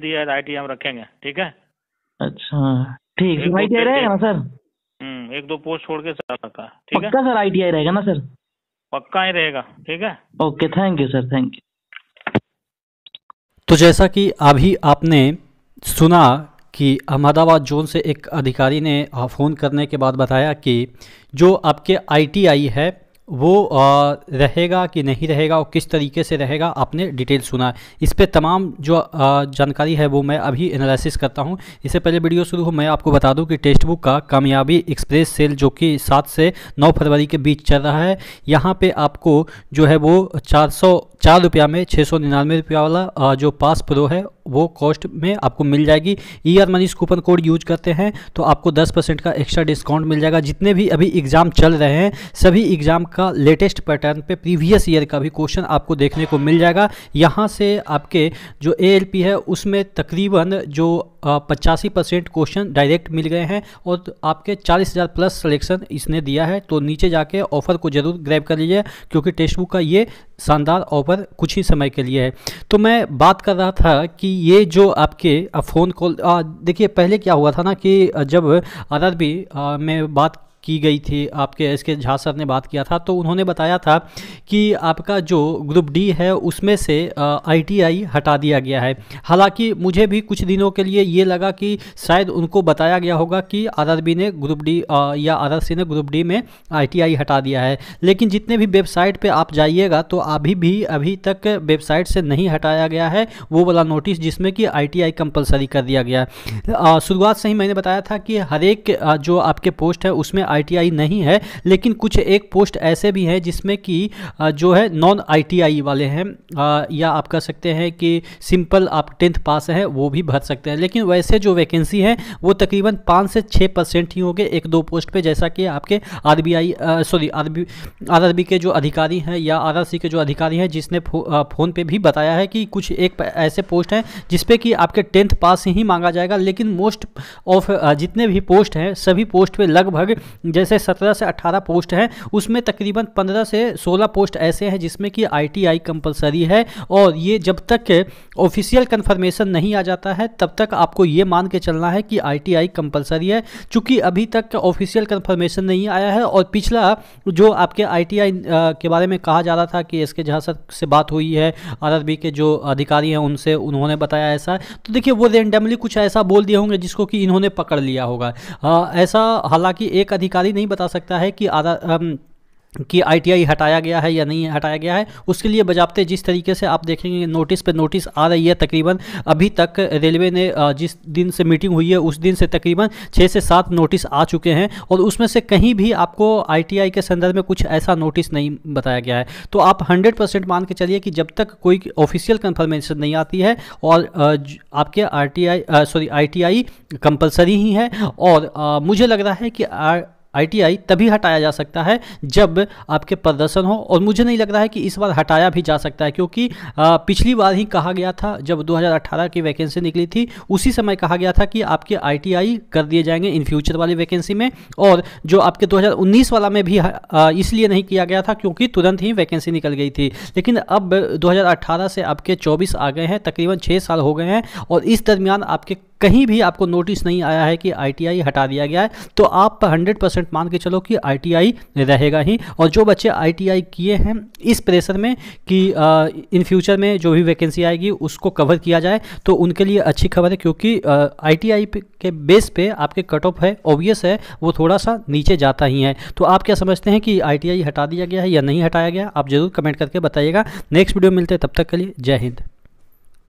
दिया है आई हम रखेंगे ठीक है अच्छा ठीक है आई रहेगा ना सर हम्म एक दो पोस्ट छोड़ के सर रखा ठीक है सर आईटीआई रहेगा ना सर पक्का ही रहेगा ठीक है okay thank you sir thank you तो जैसा कि अभी आपने सुना कि अहमदाबाद जोन से एक अधिकारी ने फ़ोन करने के बाद बताया कि जो आपके आईटीआई है वो आ, रहेगा कि नहीं रहेगा और किस तरीके से रहेगा आपने डिटेल सुना है इस पर तमाम जो आ, जानकारी है वो मैं अभी एनालिसिस करता हूँ इससे पहले वीडियो शुरू हो मैं आपको बता दूँ कि टेक्स्ट बुक का कामयाबी एक्सप्रेस सेल जो कि सात से नौ फरवरी के बीच चल रहा है यहाँ पर आपको जो है वो चार चार रुपया में छः सौ निन्यानवे रुपया वाला जो पास प्रो है वो कॉस्ट में आपको मिल जाएगी E R money coupon code use करते हैं तो आपको 10 परसेंट का एक्स्ट्रा डिस्काउंट मिल जाएगा जितने भी अभी एग्ज़ाम चल रहे हैं सभी एग्ज़ाम का लेटेस्ट पैटर्न पे प्रीवियस ईयर का भी क्वेश्चन आपको देखने को मिल जाएगा यहाँ से आपके जो ए है उसमें तकरीबन जो पचासी परसेंट क्वेश्चन डायरेक्ट मिल गए हैं और आपके चालीस हज़ार प्लस सलेक्शन इसने दिया है तो नीचे जाके ऑफर को ज़रूर ग्रैब कर लीजिए क्योंकि टेक्स्ट बुक का ये शानदार ऑफर पर कुछ ही समय के लिए है तो मैं बात कर रहा था कि ये जो आपके फ़ोन कॉल देखिए पहले क्या हुआ था ना कि जब अरबी में बात की गई थी आपके एस के झा सर ने बात किया था तो उन्होंने बताया था कि आपका जो ग्रुप डी है उसमें से आईटीआई हटा दिया गया है हालांकि मुझे भी कुछ दिनों के लिए ये लगा कि शायद उनको बताया गया होगा कि बी ने ग्रुप डी या सी ने ग्रुप डी में आईटीआई हटा दिया है लेकिन जितने भी वेबसाइट पर आप जाइएगा तो अभी भी अभी तक वेबसाइट से नहीं हटाया गया है वो वाला नोटिस जिसमें कि आई टी कर दिया गया शुरुआत से ही मैंने बताया था कि हर एक जो आपके पोस्ट है उसमें आईटीआई नहीं है लेकिन कुछ एक पोस्ट ऐसे भी हैं जिसमें कि जो है नॉन आईटीआई वाले हैं या आप कह सकते हैं कि सिंपल आप टेंथ पास हैं वो भी भर सकते हैं लेकिन वैसे जो वैकेंसी है वो तकरीबन पाँच से छः परसेंट ही होंगे एक दो पोस्ट पर जैसा कि आपके आर सॉरी आर आर के जो अधिकारी हैं या आर के जो अधिकारी हैं जिसने फोन पे भी बताया है कि कुछ एक ऐसे पोस्ट हैं जिसपे कि आपके टेंथ पास ही मांगा जाएगा लेकिन मोस्ट ऑफ जितने भी पोस्ट हैं सभी पोस्ट पे लगभग जैसे सत्रह से अट्ठारह पोस्ट हैं उसमें तकरीबन पंद्रह से सोलह पोस्ट ऐसे हैं जिसमें कि आईटीआई कंपलसरी है और ये जब तक ऑफिशियल कन्फर्मेशन नहीं आ जाता है तब तक आपको ये मान के चलना है कि आईटीआई कंपलसरी है चूँकि अभी तक ऑफिशियल कन्फर्मेशन नहीं आया है और पिछला जो आपके आई के बारे में कहा जा रहा था कि एस के सर से बात हुई है आर के जो अधिकारी हैं उनसे उन्होंने बताया ऐसा तो देखिए वो रेंडमली कुछ ऐसा बोल दिए होंगे जिसको कि इन्होंने पकड़ लिया होगा आ, ऐसा हालांकि एक अधिकारी अधिकारी नहीं बता सकता है कि आधा कि आईटीआई हटाया गया है या नहीं हटाया गया है उसके लिए बजाबते जिस तरीके से आप देखेंगे नोटिस पे नोटिस आ रही है तकरीबन अभी तक रेलवे ने जिस दिन से मीटिंग हुई है उस दिन से तकरीबन छः से सात नोटिस आ चुके हैं और उसमें से कहीं भी आपको आईटीआई के संदर्भ में कुछ ऐसा नोटिस नहीं बताया गया है तो आप हंड्रेड मान के चलिए कि जब तक कोई ऑफिशियल कन्फर्मेशन नहीं आती है और आपके आर सॉरी आई टी ही है और मुझे लग रहा है कि आईटीआई तभी हटाया जा सकता है जब आपके प्रदर्शन हो और मुझे नहीं लग रहा है कि इस बार हटाया भी जा सकता है क्योंकि पिछली बार ही कहा गया था जब 2018 की वैकेंसी निकली थी उसी समय कहा गया था कि आपके आईटीआई कर दिए जाएंगे इन फ्यूचर वाली वैकेंसी में और जो आपके 2019 वाला में भी इसलिए नहीं किया गया था क्योंकि तुरंत ही वैकेंसी निकल गई थी लेकिन अब दो से आपके चौबीस आ गए हैं तकरीबन छः साल हो गए हैं और इस दरमियान आपके कहीं भी आपको नोटिस नहीं आया है कि आई हटा दिया गया है तो आप हंड्रेड परसेंट मान के चलो कि आई रहेगा ही और जो बच्चे आई किए हैं इस प्रेशर में कि इन फ्यूचर में जो भी वैकेंसी आएगी उसको कवर किया जाए तो उनके लिए अच्छी खबर है क्योंकि आई के बेस पे आपके कट ऑफ है ऑब्वियस है वो थोड़ा सा नीचे जाता ही है तो आप क्या समझते हैं कि आई हटा दिया गया है या नहीं हटाया गया आप जरूर कमेंट करके बताइएगा नेक्स्ट वीडियो मिलते हैं तब तक के लिए जय हिंद